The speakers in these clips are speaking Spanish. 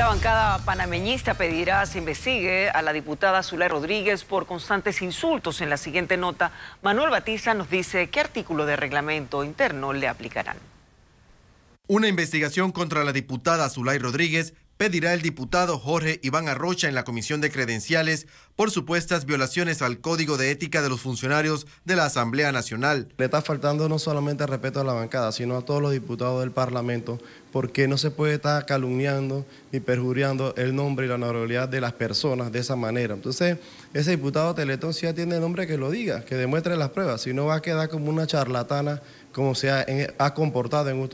La bancada panameñista pedirá se investigue a la diputada Zulay Rodríguez por constantes insultos. En la siguiente nota, Manuel Batiza nos dice qué artículo de reglamento interno le aplicarán. Una investigación contra la diputada Zulay Rodríguez pedirá el diputado Jorge Iván Arrocha en la Comisión de Credenciales por supuestas violaciones al Código de Ética de los Funcionarios de la Asamblea Nacional. Le está faltando no solamente al respeto a la bancada, sino a todos los diputados del Parlamento, porque no se puede estar calumniando ni perjuriando el nombre y la honorabilidad de las personas de esa manera. Entonces, ese diputado Teletón sí tiene el nombre que lo diga, que demuestre las pruebas, si no va a quedar como una charlatana como se ha, comportado en,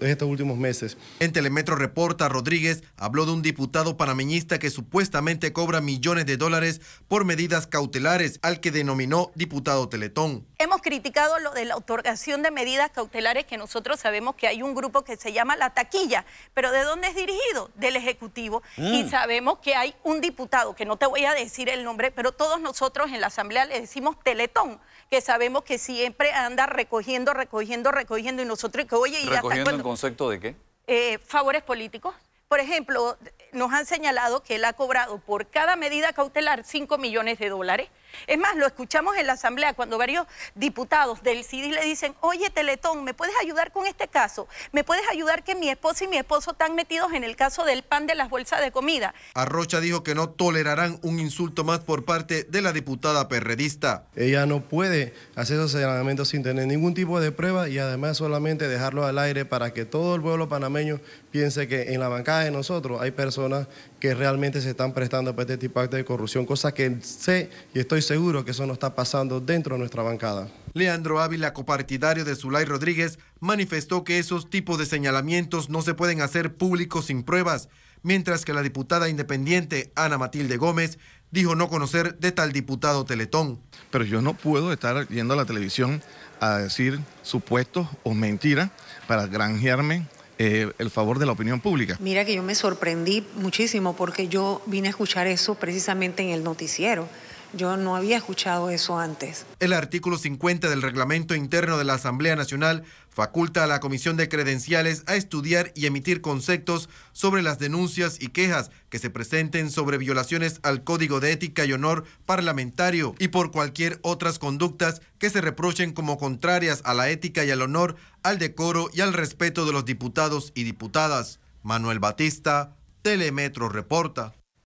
estos últimos meses. En Telemetro Reporta, Rodríguez habló de un diputado panameñista que supuestamente cobra millones de dólares por medidas cautelares, al que denominó diputado Teletón. Hemos criticado lo de la otorgación de medidas cautelares que nosotros sabemos que hay un grupo que se llama La Taquilla, pero ¿de dónde es dirigido? Del Ejecutivo. Y mm. sabemos que hay un diputado, que no te voy a decir el nombre, pero todos nosotros en la Asamblea le decimos Teletón, que sabemos que siempre anda recogiendo, recogiendo, recogiendo y nosotros que oye y ¿Recogiendo hasta, el concepto de qué? Eh, favores políticos. Por ejemplo, nos han señalado que él ha cobrado por cada medida cautelar 5 millones de dólares es más, lo escuchamos en la Asamblea cuando varios diputados del CIDI le dicen, oye Teletón, ¿me puedes ayudar con este caso? ¿Me puedes ayudar que mi esposa y mi esposo están metidos en el caso del pan de las bolsas de comida? Arrocha dijo que no tolerarán un insulto más por parte de la diputada perredista. Ella no puede hacer esos señalamientos sin tener ningún tipo de prueba y además solamente dejarlo al aire para que todo el pueblo panameño piense que en la bancada de nosotros hay personas que realmente se están prestando para este tipo de de corrupción, cosa que sé y estoy seguro que eso no está pasando dentro de nuestra bancada. Leandro Ávila, copartidario de Zulay Rodríguez, manifestó que esos tipos de señalamientos no se pueden hacer públicos sin pruebas, mientras que la diputada independiente Ana Matilde Gómez dijo no conocer de tal diputado Teletón. Pero yo no puedo estar yendo a la televisión a decir supuestos o mentiras para granjearme eh, el favor de la opinión pública. Mira que yo me sorprendí muchísimo porque yo vine a escuchar eso precisamente en el noticiero. Yo no había escuchado eso antes. El artículo 50 del reglamento interno de la Asamblea Nacional faculta a la Comisión de Credenciales a estudiar y emitir conceptos sobre las denuncias y quejas que se presenten sobre violaciones al Código de Ética y Honor Parlamentario y por cualquier otras conductas que se reprochen como contrarias a la ética y al honor, al decoro y al respeto de los diputados y diputadas. Manuel Batista, Telemetro Reporta.